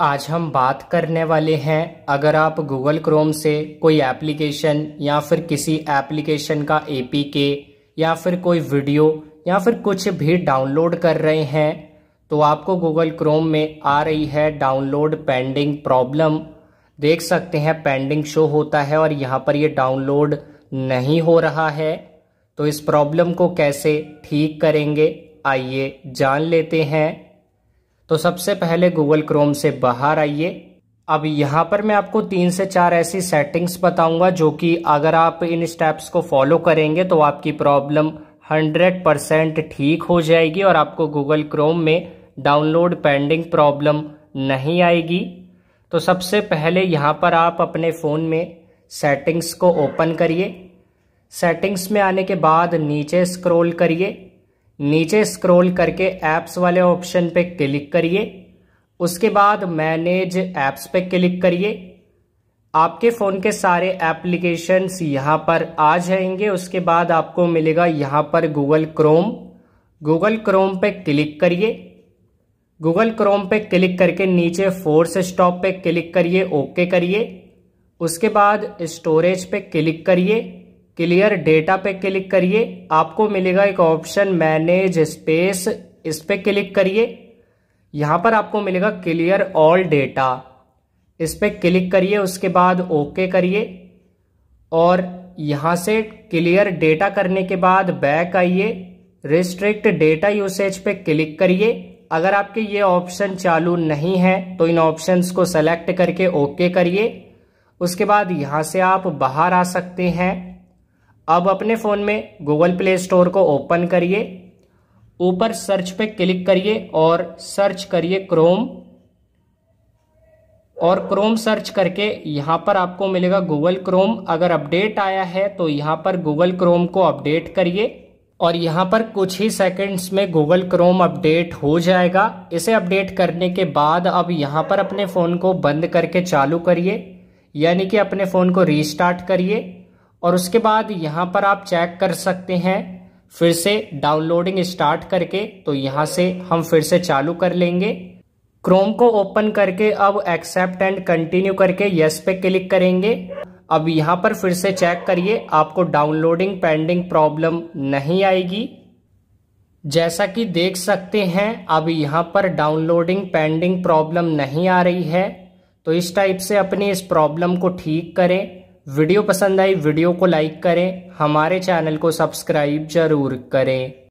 आज हम बात करने वाले हैं अगर आप गूगल क्रोम से कोई एप्लीकेशन या फिर किसी एप्लीकेशन का एपीके या फिर कोई वीडियो या फिर कुछ भी डाउनलोड कर रहे हैं तो आपको गूगल क्रोम में आ रही है डाउनलोड पेंडिंग प्रॉब्लम देख सकते हैं पेंडिंग शो होता है और यहाँ पर ये डाउनलोड नहीं हो रहा है तो इस प्रॉब्लम को कैसे ठीक करेंगे आइए जान लेते हैं तो सबसे पहले गूगल क्रोम से बाहर आइए अब यहाँ पर मैं आपको तीन से चार ऐसी सेटिंग्स बताऊंगा जो कि अगर आप इन स्टेप्स को फॉलो करेंगे तो आपकी प्रॉब्लम 100 परसेंट ठीक हो जाएगी और आपको गूगल क्रोम में डाउनलोड पेंडिंग प्रॉब्लम नहीं आएगी तो सबसे पहले यहाँ पर आप अपने फ़ोन में सेटिंग्स को ओपन करिए सेटिंग्स में आने के बाद नीचे स्क्रोल करिए नीचे स्क्रॉल करके ऐप्स वाले ऑप्शन पे क्लिक करिए उसके बाद मैनेज ऐप्स पे क्लिक करिए आपके फ़ोन के सारे एप्लीकेशंस यहाँ पर आ जाएंगे उसके बाद आपको मिलेगा यहाँ पर गूगल क्रोम गूगल क्रोम पे क्लिक करिए गूगल क्रोम पे क्लिक करके नीचे फोर्स स्टॉप पे क्लिक करिए ओके करिए उसके बाद स्टोरेज पे क्लिक करिए क्लियर डेटा पे क्लिक करिए आपको मिलेगा एक ऑप्शन मैनेज स्पेस इस पे क्लिक करिए यहाँ पर आपको मिलेगा क्लियर ऑल डेटा इस पे क्लिक करिए उसके बाद ओके करिए और यहाँ से क्लियर डेटा करने के बाद बैक आइए रिस्ट्रिक्ट डेटा यूसेज पे क्लिक करिए अगर आपके ये ऑप्शन चालू नहीं है तो इन ऑप्शंस को सेलेक्ट करके ओके करिए उसके बाद यहाँ से आप बाहर आ सकते हैं अब अपने फ़ोन में गूगल प्ले स्टोर को ओपन करिए ऊपर सर्च पे क्लिक करिए और सर्च करिए क्रोम और क्रोम सर्च करके यहाँ पर आपको मिलेगा गूगल क्रोम अगर अपडेट आया है तो यहाँ पर गूगल क्रोम को अपडेट करिए और यहाँ पर कुछ ही सेकंड्स में गूगल क्रोम अपडेट हो जाएगा इसे अपडेट करने के बाद अब यहाँ पर अपने फ़ोन को बंद करके चालू करिए यानी कि अपने फ़ोन को रीस्टार्ट करिए और उसके बाद यहाँ पर आप चेक कर सकते हैं फिर से डाउनलोडिंग स्टार्ट करके तो यहाँ से हम फिर से चालू कर लेंगे क्रोम को ओपन करके अब एक्सेप्ट एंड कंटिन्यू करके यस पे क्लिक करेंगे अब यहाँ पर फिर से चेक करिए आपको डाउनलोडिंग पेंडिंग प्रॉब्लम नहीं आएगी जैसा कि देख सकते हैं अब यहाँ पर डाउनलोडिंग पेंडिंग प्रॉब्लम नहीं आ रही है तो इस टाइप से अपनी इस प्रॉब्लम को ठीक करें वीडियो पसंद आई वीडियो को लाइक करें हमारे चैनल को सब्सक्राइब जरूर करें